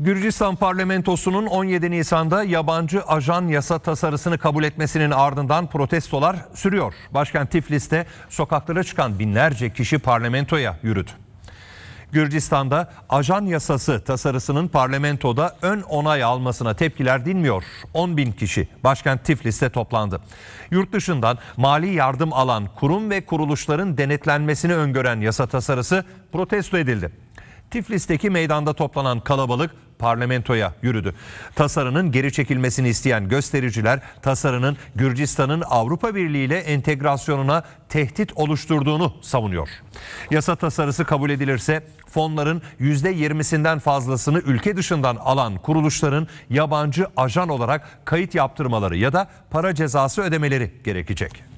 Gürcistan parlamentosunun 17 Nisan'da yabancı ajan yasa tasarısını kabul etmesinin ardından protestolar sürüyor. Başkent Tiflis'te sokaklara çıkan binlerce kişi parlamentoya yürüdü. Gürcistan'da ajan yasası tasarısının parlamentoda ön onay almasına tepkiler dinmiyor. 10 bin kişi başkent Tiflis'te toplandı. Yurt dışından mali yardım alan kurum ve kuruluşların denetlenmesini öngören yasa tasarısı protesto edildi. Tiflis'teki meydanda toplanan kalabalık parlamentoya yürüdü. Tasarının geri çekilmesini isteyen göstericiler tasarının Gürcistan'ın Avrupa Birliği ile entegrasyonuna tehdit oluşturduğunu savunuyor. Yasa tasarısı kabul edilirse fonların %20'sinden fazlasını ülke dışından alan kuruluşların yabancı ajan olarak kayıt yaptırmaları ya da para cezası ödemeleri gerekecek.